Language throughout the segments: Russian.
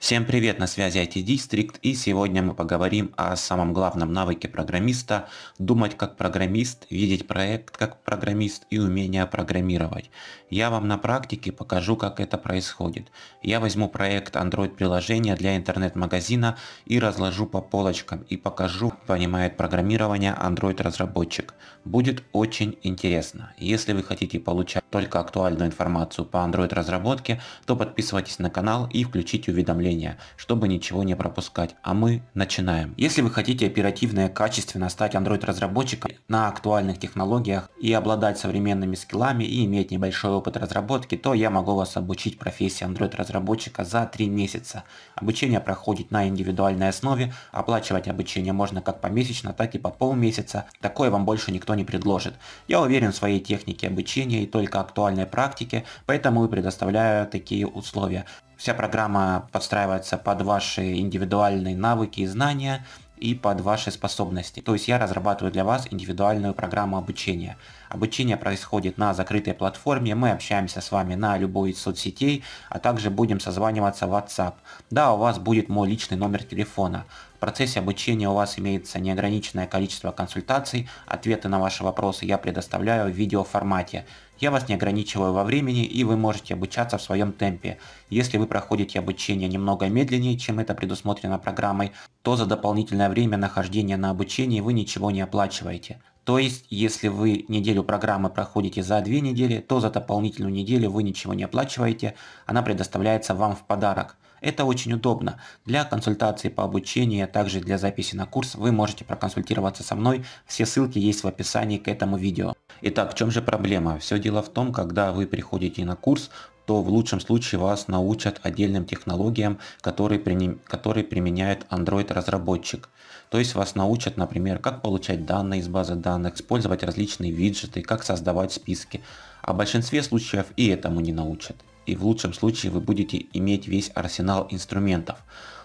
Всем привет, на связи IT District и сегодня мы поговорим о самом главном навыке программиста – думать как программист, видеть проект как программист и умение программировать. Я вам на практике покажу, как это происходит. Я возьму проект Android-приложения для интернет-магазина и разложу по полочкам и покажу, как понимает программирование Android-разработчик. Будет очень интересно. Если вы хотите получать только актуальную информацию по Android-разработке, то подписывайтесь на канал и включите уведомления обновления, чтобы ничего не пропускать. А мы начинаем. Если вы хотите оперативно и качественно стать Android разработчиком на актуальных технологиях и обладать современными скиллами и иметь небольшой опыт разработки, то я могу вас обучить профессии Android разработчика за 3 месяца. Обучение проходит на индивидуальной основе, оплачивать обучение можно как помесячно, так и по полмесяца. Такое вам больше никто не предложит. Я уверен в своей технике обучения и только актуальной практике, поэтому и предоставляю такие условия. Вся программа подстраивается под ваши индивидуальные навыки и знания и под ваши способности. То есть я разрабатываю для вас индивидуальную программу обучения. Обучение происходит на закрытой платформе, мы общаемся с вами на любой из соцсетей, а также будем созваниваться в WhatsApp. Да, у вас будет мой личный номер телефона. В процессе обучения у вас имеется неограниченное количество консультаций, ответы на ваши вопросы я предоставляю в видеоформате. Я вас не ограничиваю во времени и вы можете обучаться в своем темпе. Если вы проходите обучение немного медленнее, чем это предусмотрено программой, то за дополнительное время нахождения на обучении вы ничего не оплачиваете. То есть, если вы неделю программы проходите за две недели, то за дополнительную неделю вы ничего не оплачиваете, она предоставляется вам в подарок. Это очень удобно. Для консультации по обучению, а также для записи на курс вы можете проконсультироваться со мной. Все ссылки есть в описании к этому видео. Итак, в чем же проблема? Все дело в том, когда вы приходите на курс, то в лучшем случае вас научат отдельным технологиям, которые, приним... которые применяет Android разработчик. То есть вас научат, например, как получать данные из базы данных, использовать различные виджеты, как создавать списки. А в большинстве случаев и этому не научат и в лучшем случае вы будете иметь весь арсенал инструментов.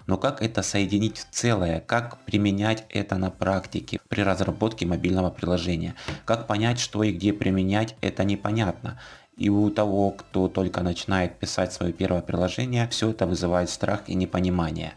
Но как это соединить в целое? Как применять это на практике при разработке мобильного приложения? Как понять, что и где применять, это непонятно. И у того, кто только начинает писать свое первое приложение, все это вызывает страх и непонимание.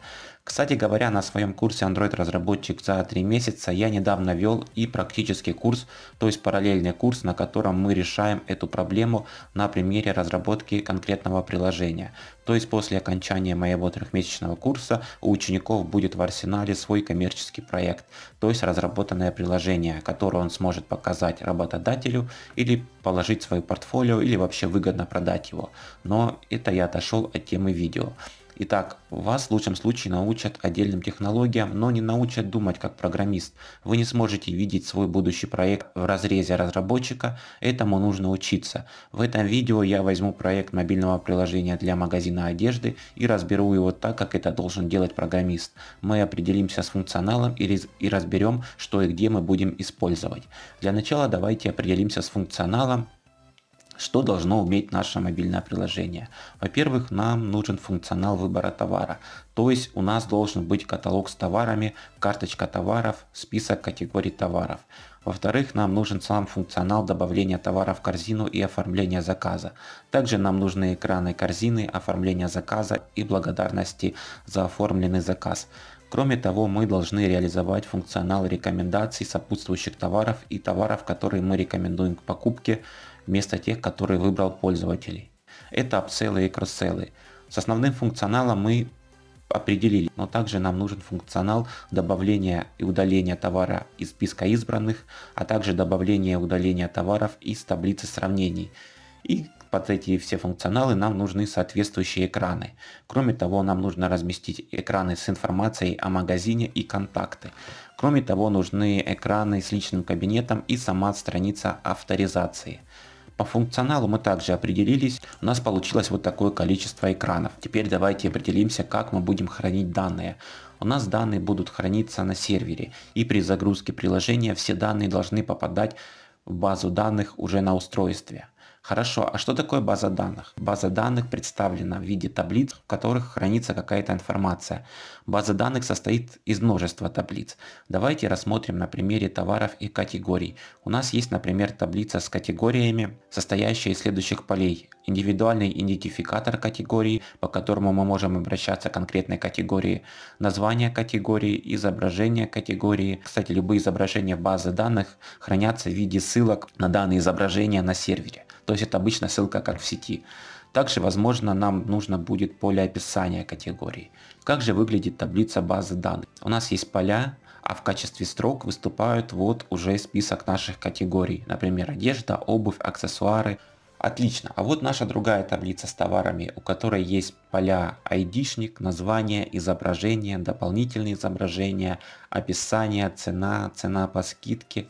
Кстати говоря, на своем курсе Android-разработчик за 3 месяца я недавно вел и практический курс, то есть параллельный курс, на котором мы решаем эту проблему на примере разработки конкретного приложения. То есть после окончания моего трехмесячного курса у учеников будет в арсенале свой коммерческий проект, то есть разработанное приложение, которое он сможет показать работодателю или положить в свое портфолио или вообще выгодно продать его. Но это я отошел от темы видео. Итак, вас в лучшем случае научат отдельным технологиям, но не научат думать как программист. Вы не сможете видеть свой будущий проект в разрезе разработчика, этому нужно учиться. В этом видео я возьму проект мобильного приложения для магазина одежды и разберу его так, как это должен делать программист. Мы определимся с функционалом и разберем, что и где мы будем использовать. Для начала давайте определимся с функционалом что должно уметь наше мобильное приложение? Во-первых, нам нужен функционал выбора товара, то есть у нас должен быть каталог с товарами, карточка товаров, список категорий товаров. Во-вторых, нам нужен сам функционал добавления товара в корзину и оформления заказа. Также нам нужны экраны корзины, оформления заказа и благодарности за оформленный заказ. Кроме того, мы должны реализовать функционал рекомендаций сопутствующих товаров и товаров, которые мы рекомендуем к покупке, вместо тех, которые выбрал пользователей. Это апселлы и кросселлы. С основным функционалом мы определили, но также нам нужен функционал добавления и удаления товара из списка избранных, а также добавления и удаления товаров из таблицы сравнений. И под эти все функционалы нам нужны соответствующие экраны. Кроме того, нам нужно разместить экраны с информацией о магазине и контакты. Кроме того, нужны экраны с личным кабинетом и сама страница авторизации. По функционалу мы также определились, у нас получилось вот такое количество экранов. Теперь давайте определимся, как мы будем хранить данные. У нас данные будут храниться на сервере, и при загрузке приложения все данные должны попадать в базу данных уже на устройстве. Хорошо, а что такое база данных? База данных представлена в виде таблиц, в которых хранится какая-то информация. База данных состоит из множества таблиц. Давайте рассмотрим на примере товаров и категорий. У нас есть, например, таблица с категориями, состоящая из следующих полей индивидуальный идентификатор категории, по которому мы можем обращаться к конкретной категории, название категории, изображение категории. Кстати, любые изображения в базе данных хранятся в виде ссылок на данные изображения на сервере. То есть это обычно ссылка как в сети. Также, возможно, нам нужно будет поле описания категории. Как же выглядит таблица базы данных? У нас есть поля, а в качестве строк выступают вот уже список наших категорий, например, одежда, обувь, аксессуары, Отлично, а вот наша другая таблица с товарами, у которой есть поля ID-шник, название, изображение, дополнительные изображения, описание, цена, цена по скидке,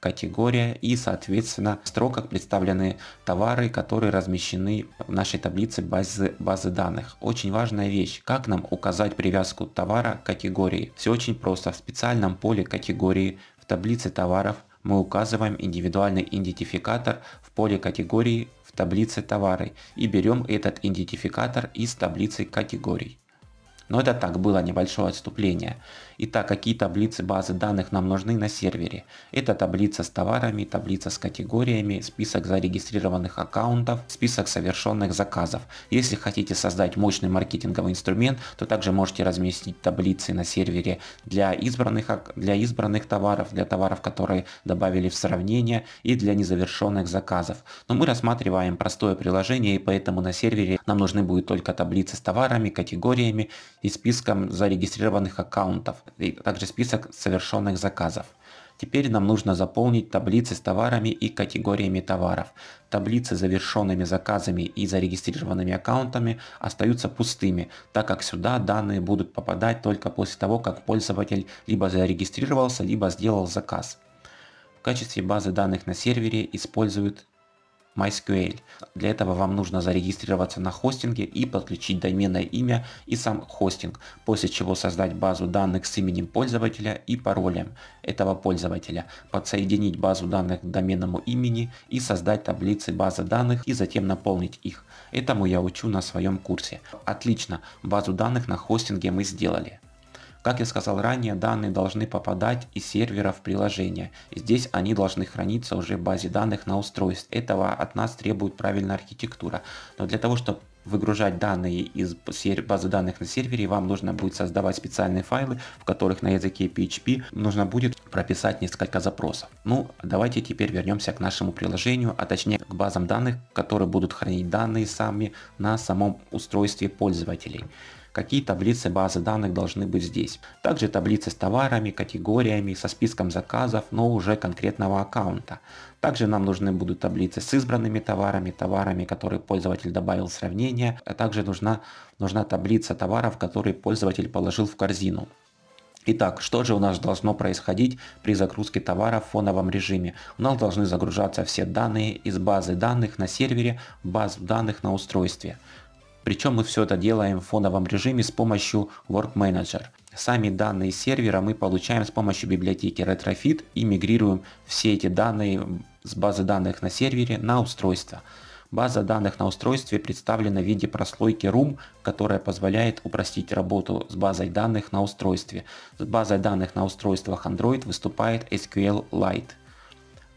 категория и соответственно в строках представлены товары, которые размещены в нашей таблице базы, базы данных. Очень важная вещь, как нам указать привязку товара к категории. Все очень просто, в специальном поле категории в таблице товаров мы указываем индивидуальный идентификатор в поле категории в таблице товары и берем этот идентификатор из таблицы категорий. Но это так было небольшое отступление. Итак, какие таблицы базы данных нам нужны на сервере? Это таблица с товарами, таблица с категориями, список зарегистрированных аккаунтов, список совершенных заказов. Если хотите создать мощный маркетинговый инструмент, то также можете разместить таблицы на сервере для избранных, для избранных товаров, для товаров, которые добавили в сравнение и для незавершенных заказов. Но мы рассматриваем простое приложение и поэтому на сервере нам нужны будут только таблицы с товарами, категориями и списком зарегистрированных аккаунтов и также список совершенных заказов. Теперь нам нужно заполнить таблицы с товарами и категориями товаров. Таблицы с завершенными заказами и зарегистрированными аккаунтами остаются пустыми, так как сюда данные будут попадать только после того, как пользователь либо зарегистрировался, либо сделал заказ. В качестве базы данных на сервере используют MySQL. Для этого вам нужно зарегистрироваться на хостинге и подключить доменное имя и сам хостинг, после чего создать базу данных с именем пользователя и паролем этого пользователя, подсоединить базу данных к доменному имени и создать таблицы базы данных и затем наполнить их. Этому я учу на своем курсе. Отлично, базу данных на хостинге мы сделали. Как я сказал ранее, данные должны попадать из сервера в приложение. Здесь они должны храниться уже в базе данных на устройстве. Этого от нас требует правильная архитектура. Но для того, чтобы выгружать данные из базы данных на сервере, вам нужно будет создавать специальные файлы, в которых на языке PHP нужно будет прописать несколько запросов. Ну, давайте теперь вернемся к нашему приложению, а точнее к базам данных, которые будут хранить данные сами на самом устройстве пользователей какие таблицы базы данных должны быть здесь. Также таблицы с товарами, категориями, со списком заказов, но уже конкретного аккаунта. Также нам нужны будут таблицы с избранными товарами, товарами, которые пользователь добавил в сравнение, а также нужна, нужна таблица товаров, которые пользователь положил в корзину. Итак, что же у нас должно происходить при загрузке товара в фоновом режиме? У нас должны загружаться все данные из базы данных на сервере, баз данных на устройстве. Причем мы все это делаем в фоновом режиме с помощью Work Manager. Сами данные сервера мы получаем с помощью библиотеки Retrofit и мигрируем все эти данные с базы данных на сервере на устройство. База данных на устройстве представлена в виде прослойки Room, которая позволяет упростить работу с базой данных на устройстве. С базой данных на устройствах Android выступает SQLite.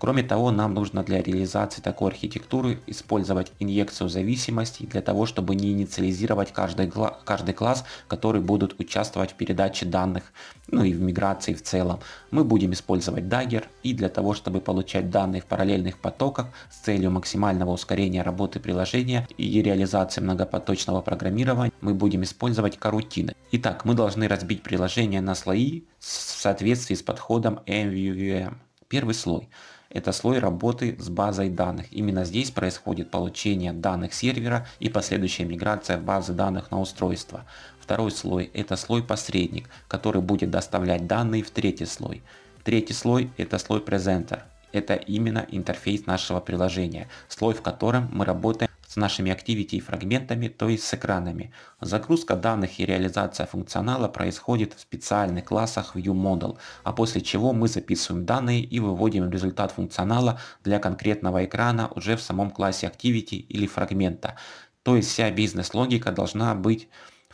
Кроме того, нам нужно для реализации такой архитектуры использовать инъекцию зависимости для того, чтобы не инициализировать каждый, каждый класс, который будут участвовать в передаче данных, ну и в миграции в целом. Мы будем использовать Dagger и для того, чтобы получать данные в параллельных потоках с целью максимального ускорения работы приложения и реализации многопоточного программирования, мы будем использовать корутины. Итак, мы должны разбить приложение на слои в соответствии с подходом MVVM. Первый слой это слой работы с базой данных. Именно здесь происходит получение данных сервера и последующая миграция базы данных на устройство. Второй слой – это слой-посредник, который будет доставлять данные в третий слой. Третий слой – это слой презентер. Это именно интерфейс нашего приложения, слой в котором мы работаем с нашими Activity и фрагментами, то есть с экранами. Загрузка данных и реализация функционала происходит в специальных классах ViewModel, а после чего мы записываем данные и выводим результат функционала для конкретного экрана уже в самом классе Activity или фрагмента. То есть вся бизнес-логика должна быть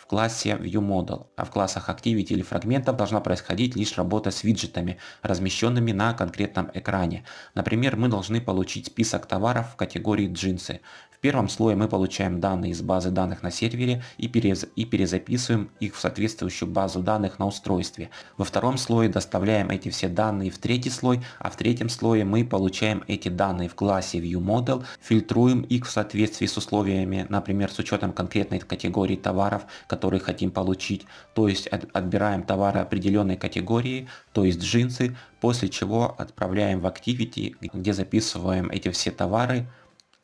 классе ViewModel, а в классах Activity или фрагментов должна происходить лишь работа с виджетами, размещенными на конкретном экране. Например, мы должны получить список товаров в категории джинсы. В первом слое мы получаем данные из базы данных на сервере и, перез... и перезаписываем их в соответствующую базу данных на устройстве. Во втором слое доставляем эти все данные в третий слой, а в третьем слое мы получаем эти данные в классе ViewModel, фильтруем их в соответствии с условиями, например, с учетом конкретной категории товаров, которые хотим получить, то есть отбираем товары определенной категории, то есть джинсы, после чего отправляем в Activity, где записываем эти все товары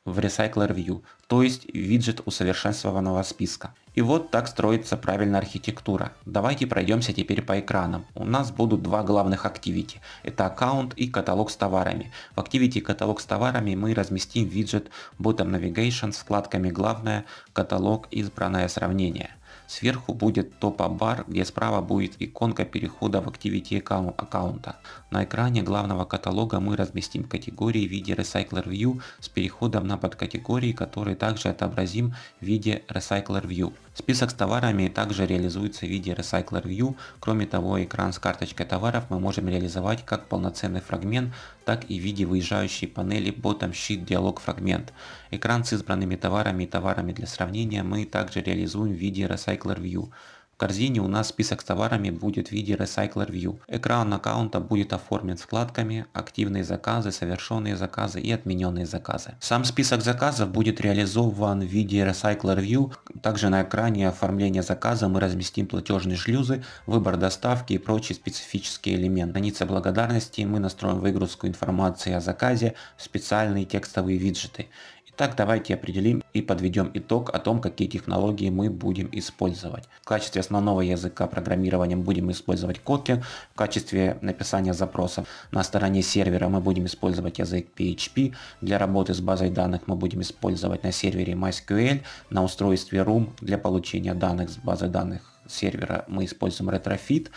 в Recycler View, то есть виджет усовершенствованного списка. И вот так строится правильная архитектура. Давайте пройдемся теперь по экранам. У нас будут два главных активити. Это аккаунт и каталог с товарами. В активити каталог с товарами мы разместим виджет Bottom Navigation с вкладками «Главное», «Каталог» «Избранное сравнение». Сверху будет топ-бар, где справа будет иконка перехода в Activity аккаунта. На экране главного каталога мы разместим категории в виде Recycler View с переходом на подкатегории, которые также отобразим в виде Recycler View. Список с товарами также реализуется в виде Recycler View. Кроме того, экран с карточкой товаров мы можем реализовать как полноценный фрагмент так и в виде выезжающей панели Bottom Sheet Dialog Fragment. Экран с избранными товарами и товарами для сравнения мы также реализуем в виде Recycler View. В корзине у нас список с товарами будет в виде Recycler View. Экран аккаунта будет оформлен вкладками «Активные заказы», «Совершенные заказы» и «Отмененные заказы». Сам список заказов будет реализован в виде Recycler View. Также на экране оформления заказа мы разместим платежные шлюзы, выбор доставки и прочие специфические элементы. Страница благодарности мы настроим выгрузку информации о заказе в специальные текстовые виджеты. Так давайте определим и подведем итог о том, какие технологии мы будем использовать. В качестве основного языка программирования будем использовать Kotlin, в качестве написания запросов на стороне сервера мы будем использовать язык PHP, для работы с базой данных мы будем использовать на сервере MySQL, на устройстве Room для получения данных с базы данных сервера мы используем Retrofit,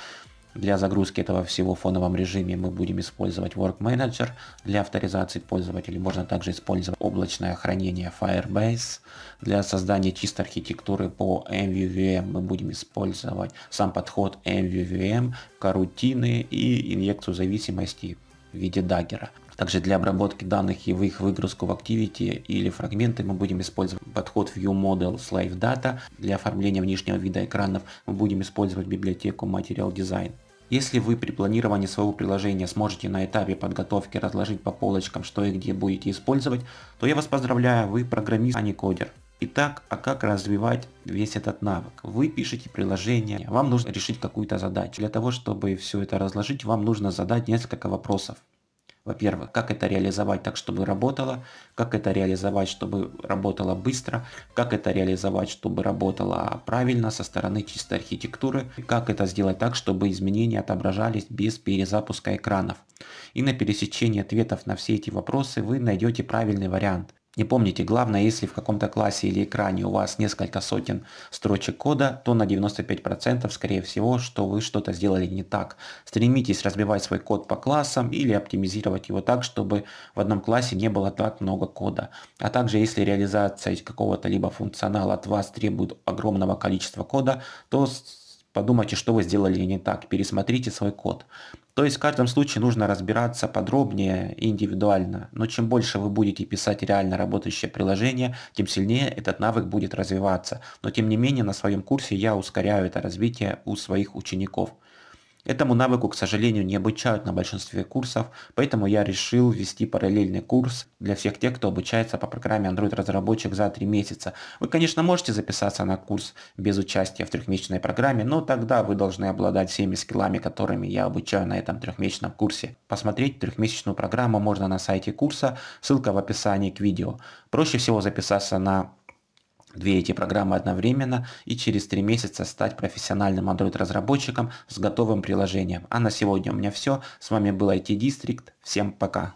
для загрузки этого всего в фоновом режиме мы будем использовать Work Manager. Для авторизации пользователей можно также использовать облачное хранение Firebase. Для создания чистой архитектуры по MVVM мы будем использовать сам подход MVVM, корутины и инъекцию зависимости в виде даггера. Также для обработки данных и в их выгрузку в Activity или фрагменты мы будем использовать подход ViewModel Slave Data. Для оформления внешнего вида экранов мы будем использовать библиотеку Material Design. Если вы при планировании своего приложения сможете на этапе подготовки разложить по полочкам, что и где будете использовать, то я вас поздравляю, вы программист, а не кодер. Итак, а как развивать весь этот навык? Вы пишете приложение, вам нужно решить какую-то задачу. Для того, чтобы все это разложить, вам нужно задать несколько вопросов. Во-первых, как это реализовать так, чтобы работало, как это реализовать, чтобы работало быстро, как это реализовать, чтобы работало правильно со стороны чистой архитектуры, как это сделать так, чтобы изменения отображались без перезапуска экранов. И на пересечении ответов на все эти вопросы вы найдете правильный вариант. И помните, главное, если в каком-то классе или экране у вас несколько сотен строчек кода, то на 95% скорее всего, что вы что-то сделали не так. Стремитесь разбивать свой код по классам или оптимизировать его так, чтобы в одном классе не было так много кода. А также, если реализация какого-то либо функционала от вас требует огромного количества кода, то подумайте, что вы сделали не так, пересмотрите свой код. То есть в каждом случае нужно разбираться подробнее и индивидуально, но чем больше вы будете писать реально работающее приложение, тем сильнее этот навык будет развиваться. Но тем не менее на своем курсе я ускоряю это развитие у своих учеников. Этому навыку, к сожалению, не обучают на большинстве курсов, поэтому я решил ввести параллельный курс для всех тех, кто обучается по программе Android-разработчик за 3 месяца. Вы, конечно, можете записаться на курс без участия в трехмесячной программе, но тогда вы должны обладать всеми скиллами, которыми я обучаю на этом трехмесячном курсе. Посмотреть трехмесячную программу можно на сайте курса, ссылка в описании к видео. Проще всего записаться на две эти программы одновременно и через три месяца стать профессиональным Android-разработчиком с готовым приложением. А на сегодня у меня все. С вами был IT Дистрикт. Всем пока.